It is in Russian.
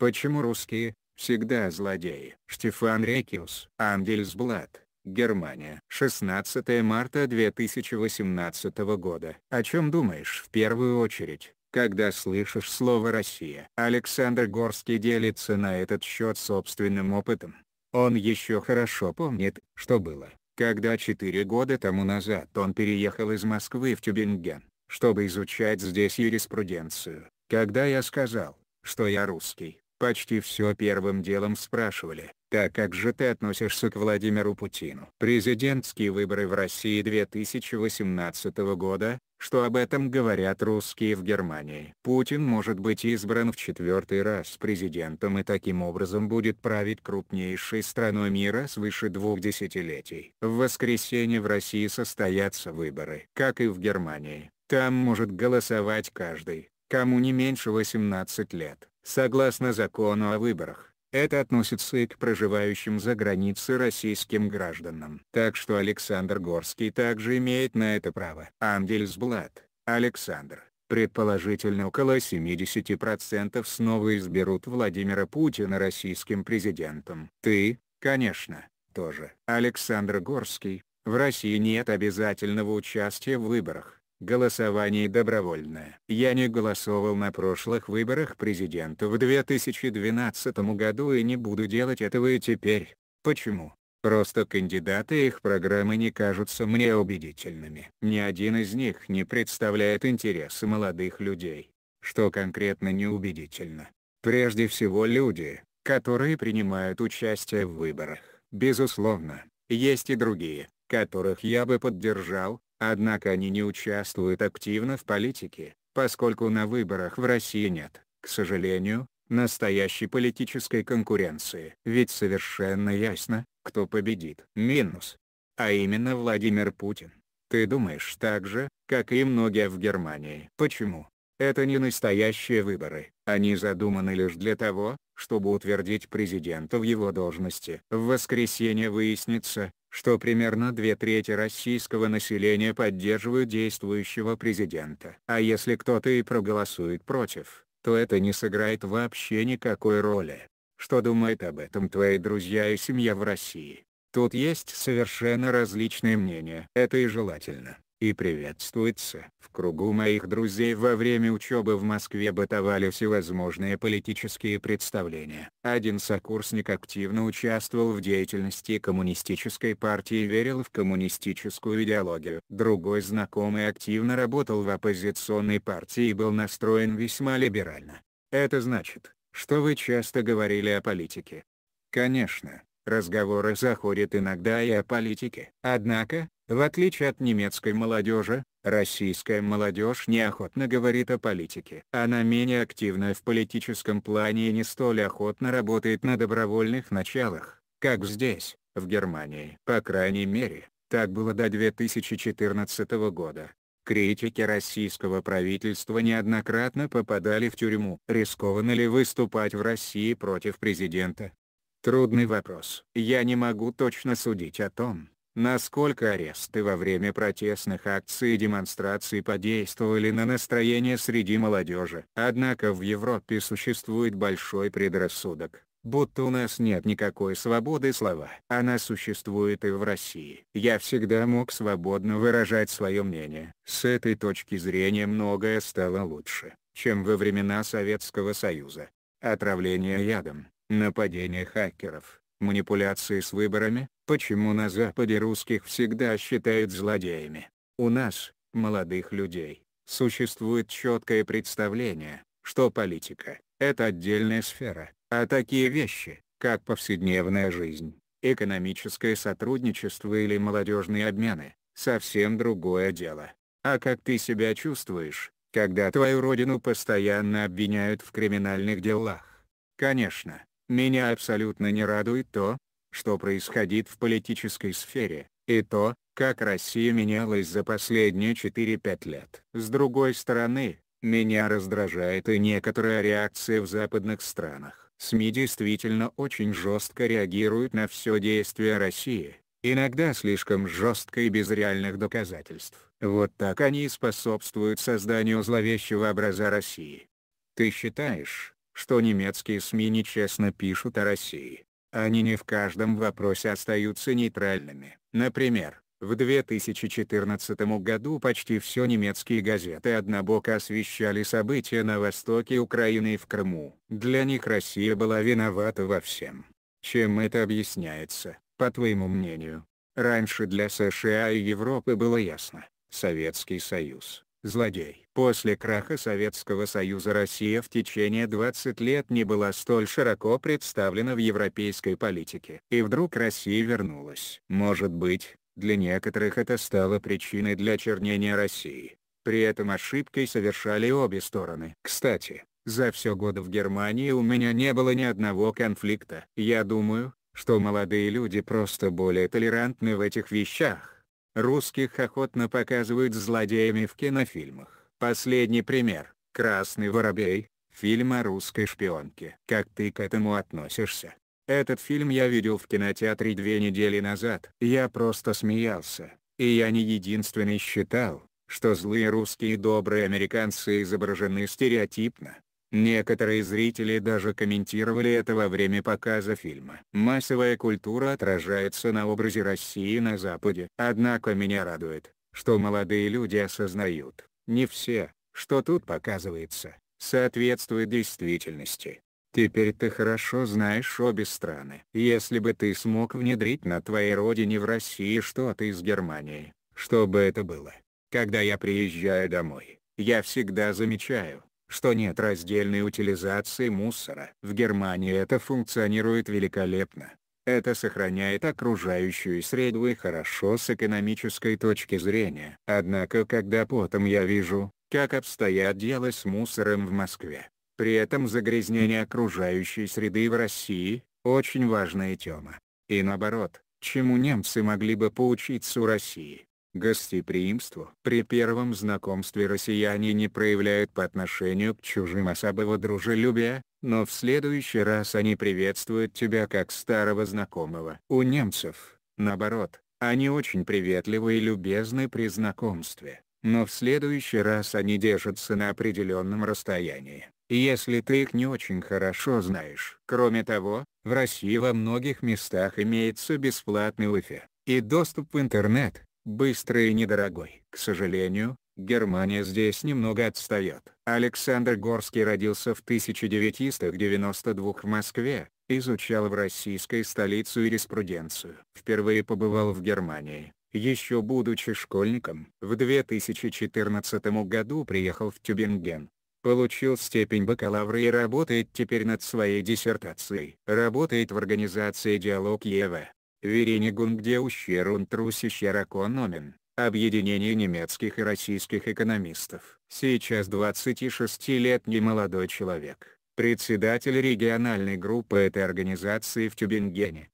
Почему русские всегда злодеи? Штефан Рекиус, Ангельсблат, Германия. 16 марта 2018 года. О чем думаешь в первую очередь? когда слышишь слово «Россия». Александр Горский делится на этот счет собственным опытом. Он еще хорошо помнит, что было, когда четыре года тому назад он переехал из Москвы в Тюбинген, чтобы изучать здесь юриспруденцию, когда я сказал, что я русский, Почти все первым делом спрашивали, так как же ты относишься к Владимиру Путину? Президентские выборы в России 2018 года, что об этом говорят русские в Германии. Путин может быть избран в четвертый раз президентом и таким образом будет править крупнейшей страной мира свыше двух десятилетий. В воскресенье в России состоятся выборы, как и в Германии. Там может голосовать каждый, кому не меньше 18 лет. Согласно закону о выборах, это относится и к проживающим за границей российским гражданам. Так что Александр Горский также имеет на это право. Ангельсблат, Александр, предположительно около 70% снова изберут Владимира Путина российским президентом. Ты, конечно, тоже. Александр Горский, в России нет обязательного участия в выборах. Голосование добровольное. Я не голосовал на прошлых выборах президента в 2012 году и не буду делать этого и теперь. Почему? Просто кандидаты и их программы не кажутся мне убедительными. Ни один из них не представляет интересы молодых людей. Что конкретно неубедительно? Прежде всего люди, которые принимают участие в выборах. Безусловно, есть и другие, которых я бы поддержал, Однако они не участвуют активно в политике, поскольку на выборах в России нет, к сожалению, настоящей политической конкуренции. Ведь совершенно ясно, кто победит. Минус. А именно Владимир Путин. Ты думаешь так же, как и многие в Германии. Почему? Это не настоящие выборы, они задуманы лишь для того, чтобы утвердить президента в его должности. В воскресенье выяснится, что примерно две трети российского населения поддерживают действующего президента. А если кто-то и проголосует против, то это не сыграет вообще никакой роли. Что думают об этом твои друзья и семья в России? Тут есть совершенно различные мнения. Это и желательно и приветствуется. В кругу моих друзей во время учебы в Москве бытовали всевозможные политические представления. Один сокурсник активно участвовал в деятельности коммунистической партии и верил в коммунистическую идеологию. Другой знакомый активно работал в оппозиционной партии и был настроен весьма либерально. Это значит, что вы часто говорили о политике. Конечно, разговоры заходят иногда и о политике. Однако, в отличие от немецкой молодежи, российская молодежь неохотно говорит о политике. Она менее активна в политическом плане и не столь охотно работает на добровольных началах, как здесь, в Германии. По крайней мере, так было до 2014 года. Критики российского правительства неоднократно попадали в тюрьму. Рискованно ли выступать в России против президента? Трудный вопрос. Я не могу точно судить о том, Насколько аресты во время протестных акций и демонстраций подействовали на настроение среди молодежи? Однако в Европе существует большой предрассудок, будто у нас нет никакой свободы слова. Она существует и в России. Я всегда мог свободно выражать свое мнение. С этой точки зрения многое стало лучше, чем во времена Советского Союза. Отравление ядом, нападение хакеров, манипуляции с выборами, Почему на Западе русских всегда считают злодеями? У нас, молодых людей, существует четкое представление, что политика – это отдельная сфера, а такие вещи, как повседневная жизнь, экономическое сотрудничество или молодежные обмены, совсем другое дело. А как ты себя чувствуешь, когда твою родину постоянно обвиняют в криминальных делах? Конечно, меня абсолютно не радует то, что происходит в политической сфере, и то, как Россия менялась за последние 4-5 лет. С другой стороны, меня раздражает и некоторая реакция в западных странах. СМИ действительно очень жестко реагируют на все действия России, иногда слишком жестко и без реальных доказательств. Вот так они и способствуют созданию зловещего образа России. Ты считаешь, что немецкие СМИ нечестно пишут о России? они не в каждом вопросе остаются нейтральными. Например, в 2014 году почти все немецкие газеты однобоко освещали события на востоке Украины и в Крыму. Для них Россия была виновата во всем. Чем это объясняется, по твоему мнению? Раньше для США и Европы было ясно. Советский Союз, злодей. После краха Советского Союза Россия в течение 20 лет не была столь широко представлена в европейской политике. И вдруг Россия вернулась. Может быть, для некоторых это стало причиной для чернения России. При этом ошибкой совершали обе стороны. Кстати, за все годы в Германии у меня не было ни одного конфликта. Я думаю, что молодые люди просто более толерантны в этих вещах. Русских охотно показывают злодеями в кинофильмах. Последний пример – «Красный воробей», фильм о русской шпионке. Как ты к этому относишься? Этот фильм я видел в кинотеатре две недели назад. Я просто смеялся, и я не единственный считал, что злые русские и добрые американцы изображены стереотипно. Некоторые зрители даже комментировали это во время показа фильма. Массовая культура отражается на образе России на Западе. Однако меня радует, что молодые люди осознают, не все, что тут показывается, соответствует действительности. Теперь ты хорошо знаешь обе страны. Если бы ты смог внедрить на твоей родине в России что-то из Германии, что бы это было? Когда я приезжаю домой, я всегда замечаю, что нет раздельной утилизации мусора. В Германии это функционирует великолепно. Это сохраняет окружающую среду и хорошо с экономической точки зрения. Однако когда потом я вижу, как обстоят дела с мусором в Москве, при этом загрязнение окружающей среды в России – очень важная тема. И наоборот, чему немцы могли бы поучиться у России гостеприимству. При первом знакомстве россияне не проявляют по отношению к чужим особого дружелюбия, но в следующий раз они приветствуют тебя как старого знакомого. У немцев, наоборот, они очень приветливы и любезны при знакомстве, но в следующий раз они держатся на определенном расстоянии если ты их не очень хорошо знаешь. Кроме того, в России во многих местах имеется бесплатный Wi-Fi и доступ в интернет, быстрый и недорогой. К сожалению, Германия здесь немного отстает. Александр Горский родился в 1992 в Москве, изучал в российской столице юриспруденцию. Впервые побывал в Германии, еще будучи школьником. В 2014 году приехал в Тюбинген. Получил степень бакалавра и работает теперь над своей диссертацией. Работает в организации «Диалог ЕВ». Веренигун где ущерун трусище ракономен, объединение немецких и российских экономистов. Сейчас 26-летний молодой человек, председатель региональной группы этой организации в Тюбингене.